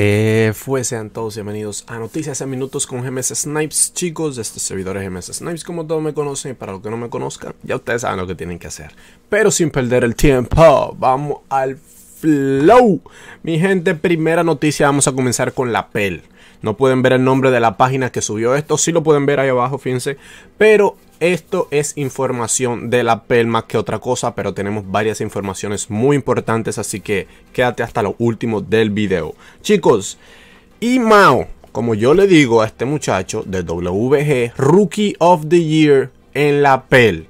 Que todos bienvenidos a Noticias en Minutos con GMS Snipes, chicos, de este servidor de GMS Snipes, como todos me conocen, y para los que no me conozcan, ya ustedes saben lo que tienen que hacer. Pero sin perder el tiempo, vamos al Flow. Mi gente, primera noticia, vamos a comenzar con la PEL. No pueden ver el nombre de la página que subió esto, si lo pueden ver ahí abajo, fíjense. Pero esto es información de la PEL más que otra cosa, pero tenemos varias informaciones muy importantes, así que quédate hasta lo último del video. Chicos, y Mao, como yo le digo a este muchacho de WG, Rookie of the Year en la PEL.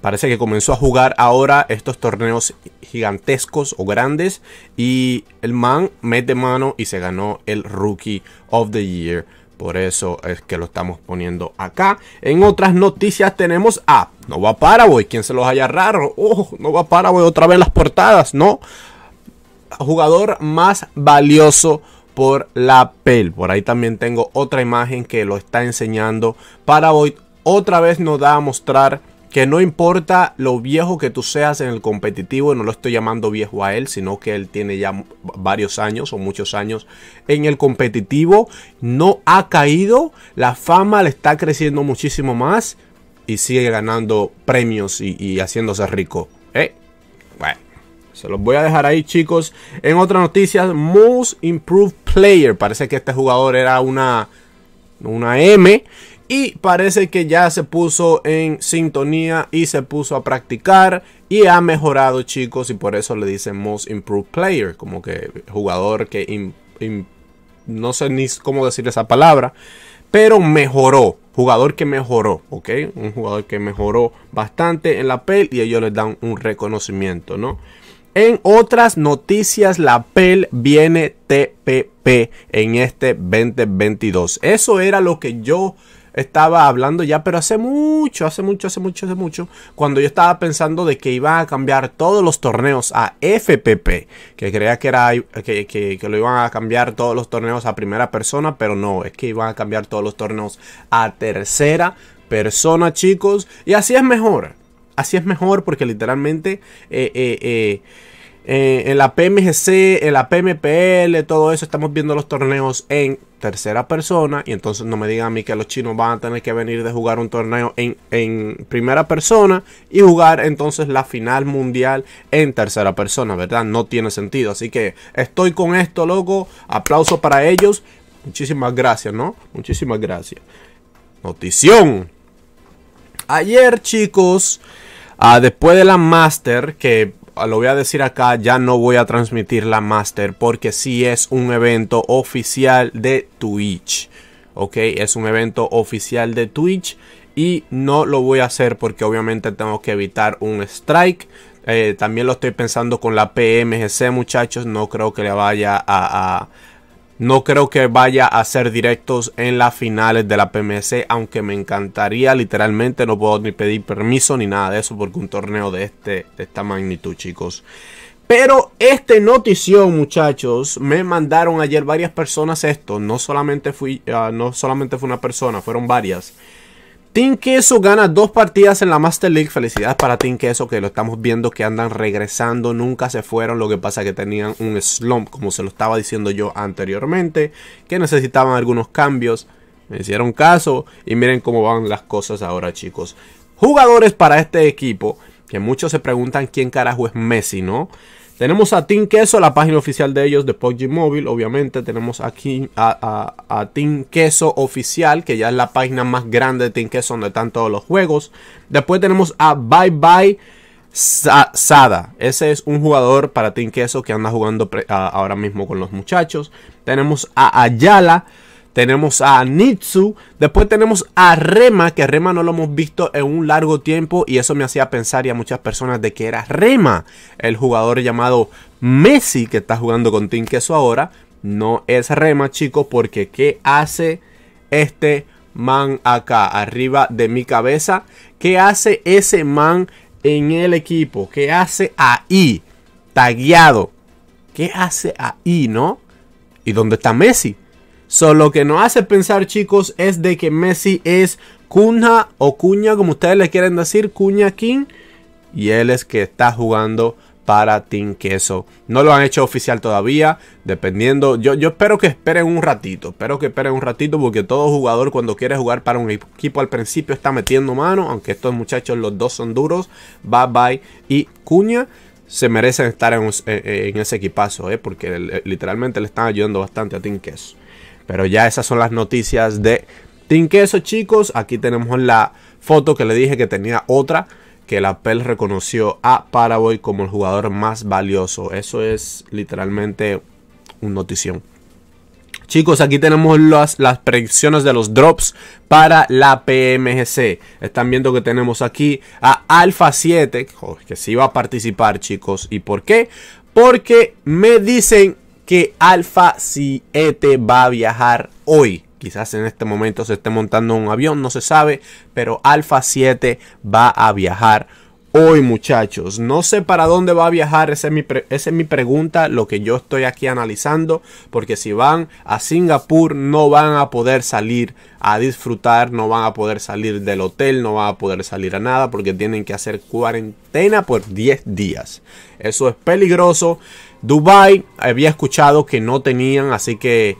Parece que comenzó a jugar ahora estos torneos gigantescos o grandes. Y el man mete mano y se ganó el Rookie of the Year. Por eso es que lo estamos poniendo acá. En otras noticias tenemos a Nova Paraboy. ¿Quién se los haya raro. Oh, Nova Paraboy otra vez las portadas. No. Jugador más valioso por la PEL. Por ahí también tengo otra imagen que lo está enseñando. Paraboy otra vez nos da a mostrar que no importa lo viejo que tú seas en el competitivo, no lo estoy llamando viejo a él, sino que él tiene ya varios años o muchos años en el competitivo, no ha caído, la fama le está creciendo muchísimo más y sigue ganando premios y, haciéndose rico. Eh, bueno, se los voy a dejar ahí chicos. En otra noticia, Most Improved Player, parece que este jugador era una, una M y parece que ya se puso en sintonía y se puso a practicar y ha mejorado chicos y por eso le dicen Most Improved Player, como que jugador que no sé ni cómo decir esa palabra, pero mejoró, jugador que mejoró, ¿ok? Un jugador que mejoró bastante en la PEL y ellos les dan un reconocimiento, ¿no? En otras noticias, la PEL viene TPP en este 2022. Eso era lo que yo estaba hablando ya, pero hace mucho, hace mucho, hace mucho, hace mucho, cuando yo estaba pensando de que iban a cambiar todos los torneos a FPP, que creía que era lo iban a cambiar todos los torneos a primera persona, pero no, es que iban a cambiar todos los torneos a tercera persona, chicos, y así es mejor, así es mejor porque literalmente eh, eh, eh, la eh, PMGC, en la PMPL, todo eso, estamos viendo los torneos en tercera persona. Y entonces no me digan a mí que los chinos van a tener que venir de jugar un torneo en, primera persona y jugar entonces la final mundial en tercera persona, ¿verdad? No tiene sentido. Así que estoy con esto, loco. Aplauso para ellos. Muchísimas gracias, ¿no? Muchísimas gracias. Notición. Ayer, chicos, ah, después de la Master, que lo voy a decir acá, ya no voy a transmitir la master porque si es un evento oficial de Twitch. Ok, es un evento oficial de Twitch y no lo voy a hacer porque obviamente tengo que evitar un strike. Eh, también lo estoy pensando con la PMGC, muchachos. No creo que le vaya a, no creo que vaya a ser directos en las finales de la PMC, aunque me encantaría, literalmente no puedo ni pedir permiso ni nada de eso porque un torneo de, este, de esta magnitud, chicos. Pero este notición, muchachos, me mandaron ayer varias personas esto. No solamente fui, ah, no solamente fue una persona, fueron varias. Team Queso gana dos partidas en la Master League. Felicidades para Team Queso que lo estamos viendo que andan regresando. Nunca se fueron. Lo que pasa que tenían un slump, como se lo estaba diciendo yo anteriormente. Que necesitaban algunos cambios. Me hicieron caso. Y miren cómo van las cosas ahora, chicos. Jugadores para este equipo. Que muchos se preguntan quién carajo es Messi, ¿no? Tenemos a Team Queso, la página oficial de ellos de PUBG Mobile, obviamente. Tenemos aquí a, Team Queso oficial, que ya es la página más grande de Team Queso donde están todos los juegos. Después tenemos a Bye Bye Sada. Ese es un jugador para Team Queso que anda jugando ahora mismo con los muchachos. Tenemos a Ayala tenemos a Nitsu, después tenemos a Rema, que Rema no lo hemos visto en un largo tiempo y eso me hacía pensar y a muchas personas de que era Rema, el jugador llamado Messi que está jugando con Team Queso ahora, no es Rema, chicos, porque ¿qué hace este man acá arriba de mi cabeza? ¿Qué hace ese man en el equipo? ¿Qué hace ahí? Tagueado. ¿Qué hace ahí, no? ¿Y dónde está Messi? lo que nos hace pensar, chicos, es de que Messi es Cunha o Cuña, como ustedes le quieren decir, Cuña King. Y él es que está jugando para Team Queso. No lo han hecho oficial todavía, dependiendo. Yo, yo espero que esperen un ratito. Espero que esperen un ratito porque todo jugador cuando quiere jugar para un equipo al principio está metiendo mano. Aunque estos muchachos los dos son duros. Bye bye y Cuña se merecen estar en, ese equipazo, eh, porque literalmente le están ayudando bastante a Team Queso. Pero ya esas son las noticias de Team Queso, chicos. Aquí tenemos la foto que le dije que tenía otra. Que la PEL reconoció a Paraboy como el jugador más valioso. Eso es literalmente un notición. Chicos, aquí tenemos las, las predicciones de los drops para la PMGC. Están viendo que tenemos aquí a Alpha 7, que sí va a participar, chicos. ¿Y por qué? Porque me dicen que Alfa 7 va a viajar hoy. Quizás en este momento se esté montando un avión, no se sabe, pero Alfa 7 va a viajar hoy, muchachos. No sé para dónde va a viajar, esa es, mi esa es mi pregunta, lo que yo estoy aquí analizando, porque si van a Singapur no van a poder salir a disfrutar, no van a poder salir del hotel, no van a poder salir a nada, porque tienen que hacer cuarentena por 10 días. Eso es peligroso. Dubai había escuchado que no tenían, así que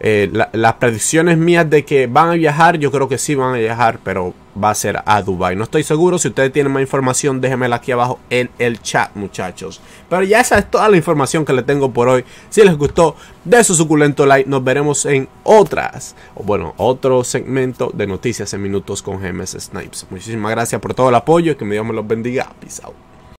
eh, las predicciones mías de que van a viajar, yo creo que sí van a viajar, pero va a ser a Dubai. No estoy seguro, si ustedes tienen más información, déjenmela aquí abajo en el chat, muchachos. Pero ya esa es toda la información que le tengo por hoy. Si les gustó, de su suculento like. Nos veremos en otras, o bueno, otro segmento de noticias en minutos con GMS Snipes. Muchísimas gracias por todo el apoyo que mi Dios me los bendiga. Peace out.